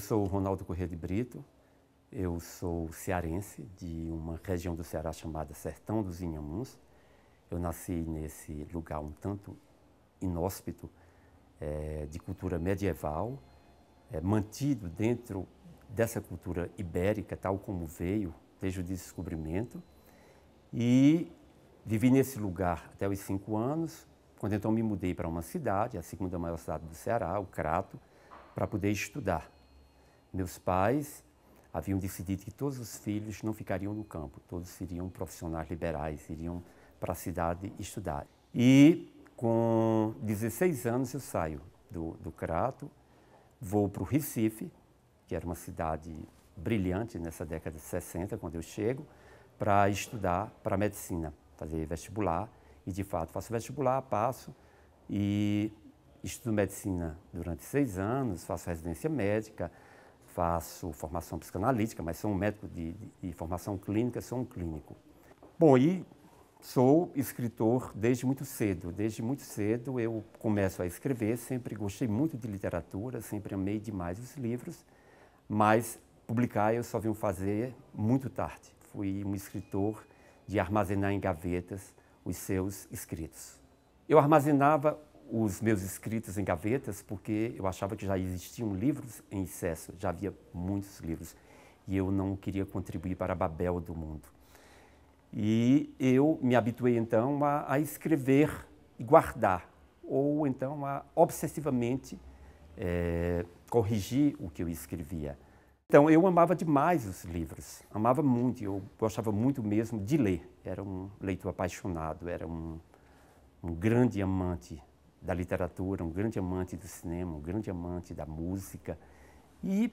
Eu sou o Ronaldo Corrêa de Brito, eu sou cearense de uma região do Ceará chamada Sertão dos Inhamuns. Eu nasci nesse lugar um tanto inóspito, é, de cultura medieval, é, mantido dentro dessa cultura ibérica, tal como veio desde o descobrimento. E vivi nesse lugar até os cinco anos, quando então me mudei para uma cidade, a segunda maior cidade do Ceará, o Crato, para poder estudar. Meus pais haviam decidido que todos os filhos não ficariam no campo, todos seriam profissionais liberais, iriam para a cidade estudar. E com 16 anos eu saio do, do Crato, vou para o Recife, que era uma cidade brilhante nessa década de 60, quando eu chego, para estudar para medicina, fazer vestibular. E de fato faço vestibular, passo e estudo medicina durante seis anos, faço residência médica, faço formação psicanalítica, mas sou um médico de, de, de formação clínica, sou um clínico. Bom, e sou escritor desde muito cedo. Desde muito cedo eu começo a escrever, sempre gostei muito de literatura, sempre amei demais os livros, mas publicar eu só vim fazer muito tarde. Fui um escritor de armazenar em gavetas os seus escritos. Eu armazenava os meus escritos em gavetas, porque eu achava que já existiam livros em excesso, já havia muitos livros, e eu não queria contribuir para a Babel do mundo. E eu me habituei então a, a escrever e guardar, ou então a obsessivamente é, corrigir o que eu escrevia. Então eu amava demais os livros, amava muito, eu gostava muito mesmo de ler, era um leitor apaixonado, era um, um grande amante da literatura, um grande amante do cinema, um grande amante da música e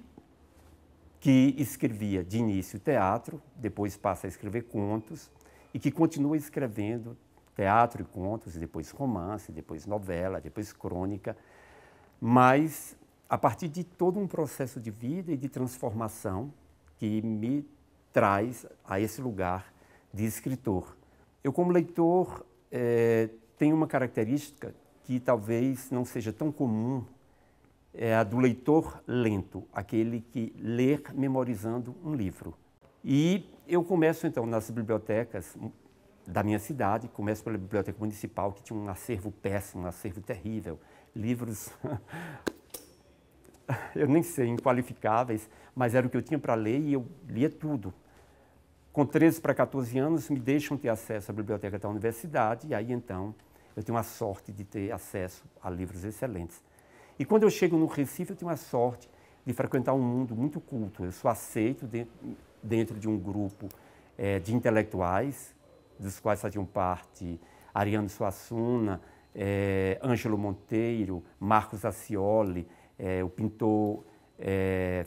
que escrevia de início teatro, depois passa a escrever contos e que continua escrevendo teatro e contos, e depois romance, depois novela, depois crônica, mas a partir de todo um processo de vida e de transformação que me traz a esse lugar de escritor. Eu, como leitor, eh, tenho uma característica que talvez não seja tão comum é a do leitor lento, aquele que lê memorizando um livro. E eu começo então nas bibliotecas da minha cidade, começo pela biblioteca municipal, que tinha um acervo péssimo, um acervo terrível, livros eu nem sei, inqualificáveis, mas era o que eu tinha para ler e eu lia tudo. Com 13 para 14 anos, me deixam ter acesso à biblioteca da universidade, e aí então eu tenho a sorte de ter acesso a livros excelentes. E quando eu chego no Recife, eu tenho a sorte de frequentar um mundo muito culto. Eu sou aceito dentro de um grupo é, de intelectuais, dos quais faziam parte Ariano Suassuna, é, Ângelo Monteiro, Marcos Acioli, é, eh, o pintor é,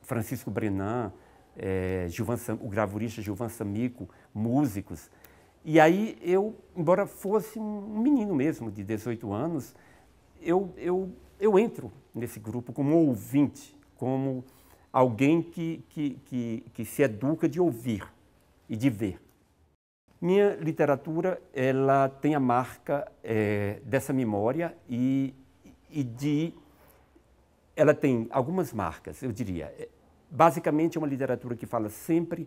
Francisco Brenan, é, Gilvan, o gravurista Gilvan Samico, músicos. E aí eu, embora fosse um menino mesmo, de 18 anos, eu, eu, eu entro nesse grupo como ouvinte, como alguém que, que, que, que se educa de ouvir e de ver. Minha literatura ela tem a marca é, dessa memória e, e de ela tem algumas marcas, eu diria. Basicamente é uma literatura que fala sempre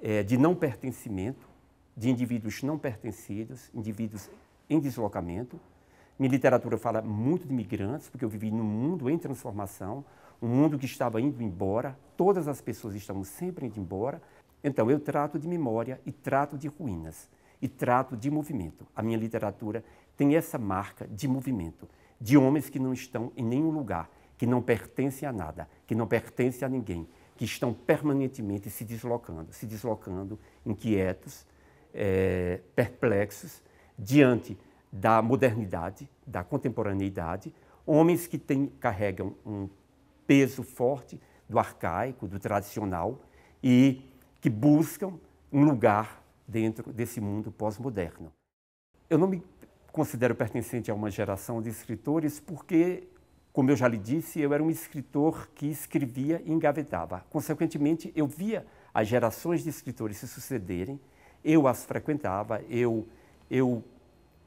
é, de não pertencimento, de indivíduos não pertencidos, indivíduos em deslocamento. Minha literatura fala muito de migrantes, porque eu vivi num mundo em transformação, um mundo que estava indo embora, todas as pessoas estavam sempre indo embora. Então eu trato de memória e trato de ruínas e trato de movimento. A minha literatura tem essa marca de movimento, de homens que não estão em nenhum lugar, que não pertencem a nada, que não pertencem a ninguém, que estão permanentemente se deslocando, se deslocando inquietos, é, perplexos diante da modernidade, da contemporaneidade, homens que tem, carregam um peso forte do arcaico, do tradicional e que buscam um lugar dentro desse mundo pós-moderno. Eu não me considero pertencente a uma geração de escritores porque, como eu já lhe disse, eu era um escritor que escrevia e engavetava. Consequentemente, eu via as gerações de escritores se sucederem eu as frequentava, eu, eu,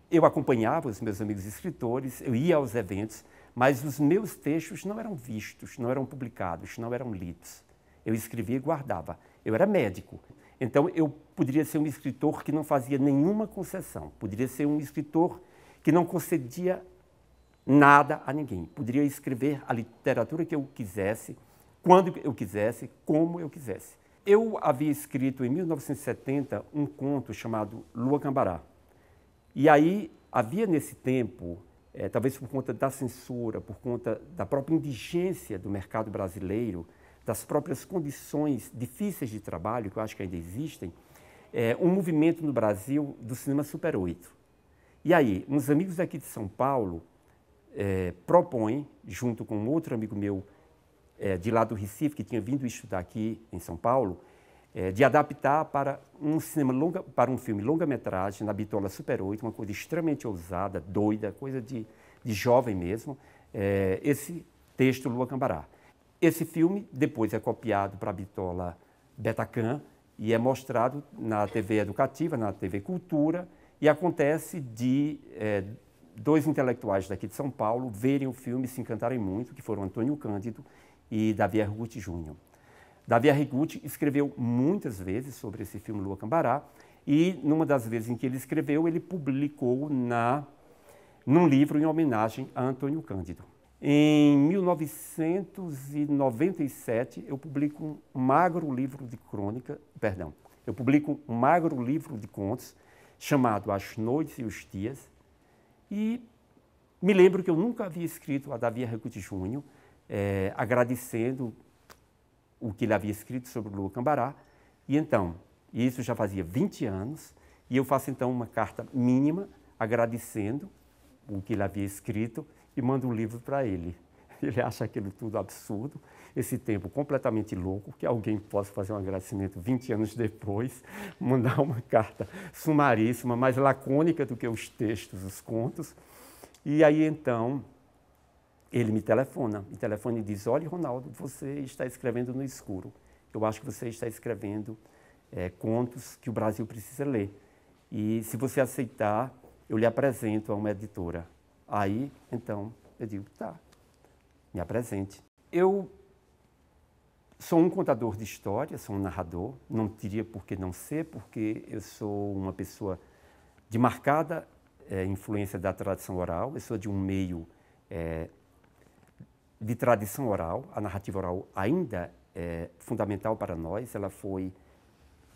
eu acompanhava os meus amigos escritores, eu ia aos eventos, mas os meus textos não eram vistos, não eram publicados, não eram lidos. Eu escrevia e guardava. Eu era médico, então eu poderia ser um escritor que não fazia nenhuma concessão, poderia ser um escritor que não concedia nada a ninguém, poderia escrever a literatura que eu quisesse, quando eu quisesse, como eu quisesse. Eu havia escrito em 1970 um conto chamado Lua Cambará. E aí havia nesse tempo, é, talvez por conta da censura, por conta da própria indigência do mercado brasileiro, das próprias condições difíceis de trabalho, que eu acho que ainda existem, é, um movimento no Brasil do cinema Super 8. E aí, uns amigos aqui de São Paulo é, propõem, junto com um outro amigo meu, é, de lá do Recife, que tinha vindo estudar aqui em São Paulo, é, de adaptar para um, cinema longa, para um filme longa-metragem na Bitola Super 8, uma coisa extremamente ousada, doida, coisa de, de jovem mesmo, é, esse texto Lua Cambará. Esse filme depois é copiado para a Bitola Betacam e é mostrado na TV Educativa, na TV Cultura, e acontece de é, dois intelectuais daqui de São Paulo verem o filme e se encantarem muito, que foram Antônio Cândido e Davi Arguti Jr. Davi Arrigucci escreveu muitas vezes sobre esse filme Lua Cambará e numa das vezes em que ele escreveu, ele publicou na num livro em homenagem a Antônio Cândido. Em 1997, eu publico um magro livro de crônica, perdão, eu publico um magro livro de contos chamado As Noites e os Dias e me lembro que eu nunca havia escrito a Davi Arrigucci Jr é, agradecendo o que ele havia escrito sobre o Lua Cambará. E então, isso já fazia 20 anos, e eu faço então uma carta mínima agradecendo o que ele havia escrito e mando um livro para ele. Ele acha aquilo tudo absurdo, esse tempo completamente louco, que alguém possa fazer um agradecimento 20 anos depois, mandar uma carta sumaríssima, mais lacônica do que os textos, os contos. E aí então ele me telefona, me telefona e diz: Olha, Ronaldo, você está escrevendo no escuro. Eu acho que você está escrevendo é, contos que o Brasil precisa ler. E se você aceitar, eu lhe apresento a uma editora. Aí, então, eu digo: Tá, me apresente. Eu sou um contador de histórias, sou um narrador, não teria por que não ser, porque eu sou uma pessoa de marcada é, influência da tradição oral, eu sou de um meio. É, de tradição oral, a narrativa oral ainda é fundamental para nós, ela foi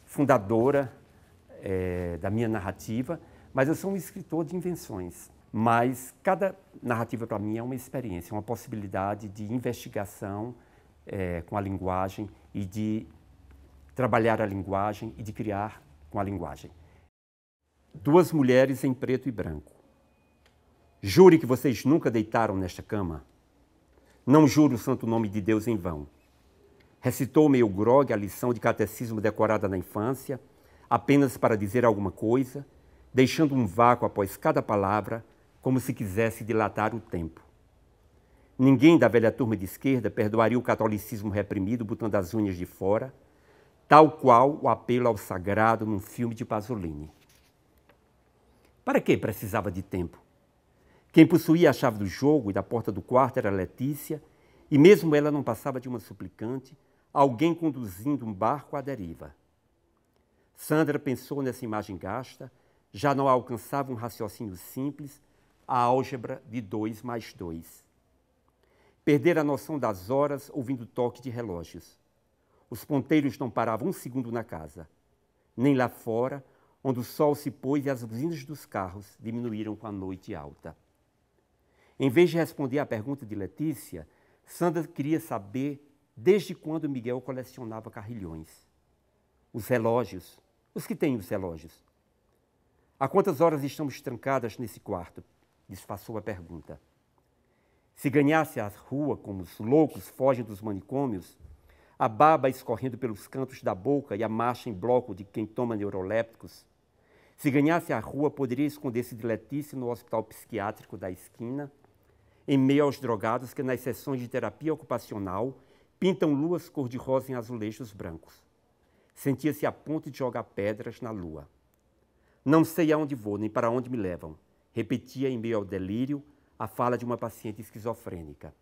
fundadora é, da minha narrativa, mas eu sou um escritor de invenções. Mas cada narrativa para mim é uma experiência, uma possibilidade de investigação é, com a linguagem e de trabalhar a linguagem e de criar com a linguagem. Duas mulheres em preto e branco. Jure que vocês nunca deitaram nesta cama não juro o santo nome de Deus em vão. Recitou meio grogue a lição de catecismo decorada na infância, apenas para dizer alguma coisa, deixando um vácuo após cada palavra, como se quisesse dilatar o tempo. Ninguém da velha turma de esquerda perdoaria o catolicismo reprimido botando as unhas de fora, tal qual o apelo ao sagrado num filme de Pasolini. Para que precisava de tempo? Quem possuía a chave do jogo e da porta do quarto era Letícia, e mesmo ela não passava de uma suplicante, alguém conduzindo um barco à deriva. Sandra pensou nessa imagem gasta, já não alcançava um raciocínio simples, a álgebra de dois mais dois. Perder a noção das horas ouvindo toque de relógios. Os ponteiros não paravam um segundo na casa, nem lá fora, onde o sol se pôs e as buzinas dos carros diminuíram com a noite alta. Em vez de responder à pergunta de Letícia, Sandra queria saber desde quando Miguel colecionava carrilhões. Os relógios. Os que têm os relógios. Há quantas horas estamos trancadas nesse quarto? Disfarçou a pergunta. Se ganhasse a rua como os loucos fogem dos manicômios, a baba escorrendo pelos cantos da boca e a marcha em bloco de quem toma neurolépticos, se ganhasse a rua, poderia esconder-se de Letícia no hospital psiquiátrico da esquina em meio aos drogados que, nas sessões de terapia ocupacional, pintam luas cor-de-rosa em azulejos brancos. Sentia-se a ponto de jogar pedras na lua. Não sei aonde vou, nem para onde me levam, repetia em meio ao delírio a fala de uma paciente esquizofrênica.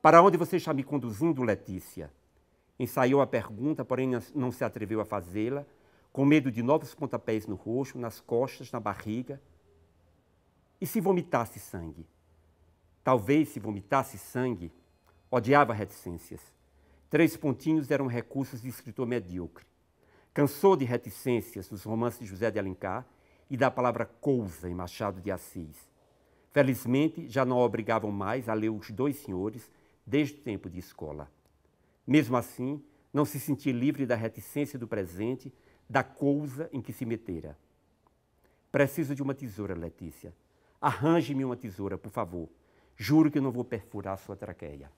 Para onde você está me conduzindo, Letícia? Ensaiou a pergunta, porém não se atreveu a fazê-la, com medo de novos pontapés no rosto, nas costas, na barriga. E se vomitasse sangue? Talvez se vomitasse sangue, odiava reticências. Três pontinhos eram recursos de escritor medíocre. Cansou de reticências nos romances de José de Alencar e da palavra cousa em Machado de Assis. Felizmente, já não a obrigavam mais a ler Os Dois Senhores desde o tempo de escola. Mesmo assim, não se sentia livre da reticência do presente, da coisa em que se metera. Preciso de uma tesoura, Letícia. Arranje-me uma tesoura, por favor. Juro que não vou perfurar a sua traqueia.